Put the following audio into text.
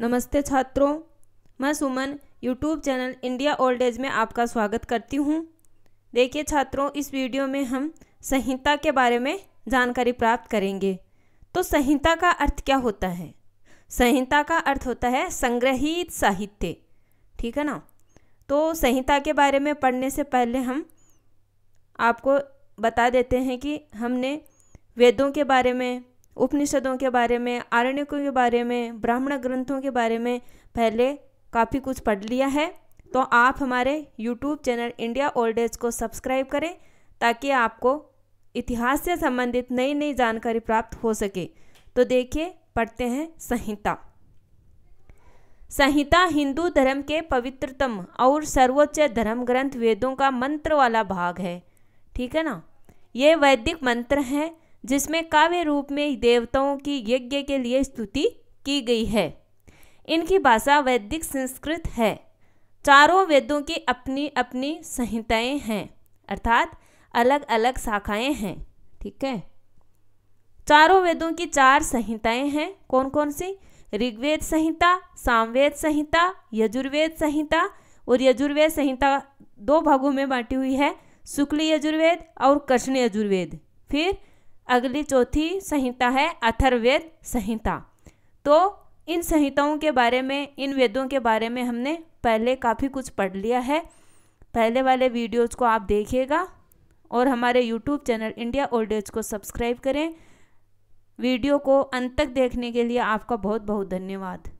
नमस्ते छात्रों मैं Suman YouTube channel India old age में आपका स्वागत करती हूँ देखिए छात्रों इस वीडियो में हम संहिता के बारे में जानकारी प्राप्त करेंगे तो संहिता का अर्थ क्या होता है संहिता का अर्थ होता है संग्रहित साहित्य ठीक है ना तो संहिता के बारे में पढ़ने से पहले हम आपको बता देते हैं कि हमने वेदों के बारे में उपनिषदों के बारे में आरण्यकों के बारे में ब्राह्मण ग्रंथों के बारे में पहले काफ़ी कुछ पढ़ लिया है तो आप हमारे YouTube channel India old age को सब्सक्राइब करें ताकि आपको इतिहास से संबंधित नई नई जानकारी प्राप्त हो सके तो देखिए पढ़ते हैं संहिता संहिता हिंदू धर्म के पवित्रतम और सर्वोच्च धर्म ग्रंथ वेदों का मंत्र वाला भाग है ठीक है ना ये वैदिक मंत्र हैं जिसमें काव्य रूप में देवताओं की यज्ञ के लिए स्तुति की गई है इनकी भाषा वैदिक संस्कृत है चारों वेदों की अपनी अपनी संहिताएं हैं अर्थात अलग अलग शाखाएं हैं ठीक है चारों वेदों की चार संहिताएं हैं कौन कौन सी ऋग्वेद संहिता सामवेद संहिता यजुर्वेद संहिता और यजुर्वेद संहिता दो भागों में बांटी हुई है शुक्ल यजुर्वेद और कृष्ण यजुर्वेद फिर अगली चौथी संहिता है अथर्वेद संहिता तो इन संहिताओं के बारे में इन वेदों के बारे में हमने पहले काफ़ी कुछ पढ़ लिया है पहले वाले वीडियोज़ को आप देखिएगा और हमारे YouTube channel India old age को सब्सक्राइब करें वीडियो को अंत तक देखने के लिए आपका बहुत बहुत धन्यवाद